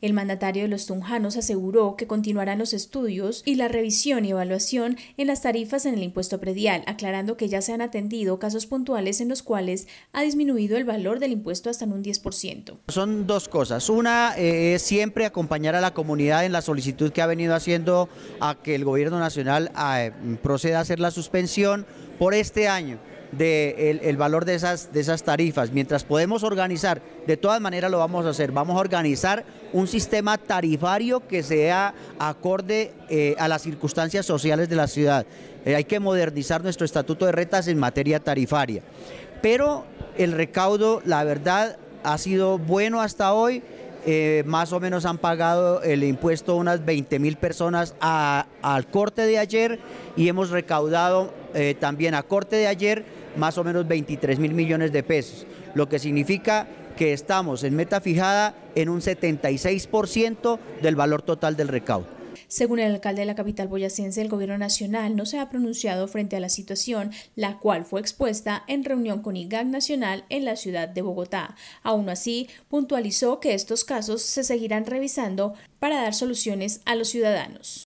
El mandatario de los tunjanos aseguró que continuarán los estudios y la revisión y evaluación en las tarifas en el impuesto predial, aclarando que ya se han atendido casos puntuales en los cuales ha disminuido el valor del impuesto hasta en un 10%. Son dos cosas. Una eh, es siempre acompañar a la comunidad en la solicitud que ha venido haciendo a que el gobierno nacional eh, proceda a hacer la suspensión por este año de el, valor de esas, de esas tarifas. Mientras podemos organizar, de todas maneras lo vamos a hacer, vamos a organizar un sistema tarifario que sea acorde eh, a las circunstancias sociales de la ciudad. Eh, hay que modernizar nuestro estatuto de retas en materia tarifaria. Pero el recaudo, la verdad, ha sido bueno hasta hoy. Eh, más o menos han pagado el impuesto unas 20 mil personas al corte de ayer y hemos recaudado eh, también a corte de ayer más o menos 23 mil millones de pesos, lo que significa que estamos en meta fijada en un 76% del valor total del recaudo. Según el alcalde de la capital boyacense, el gobierno nacional no se ha pronunciado frente a la situación, la cual fue expuesta en reunión con IGAC Nacional en la ciudad de Bogotá. Aún así, puntualizó que estos casos se seguirán revisando para dar soluciones a los ciudadanos.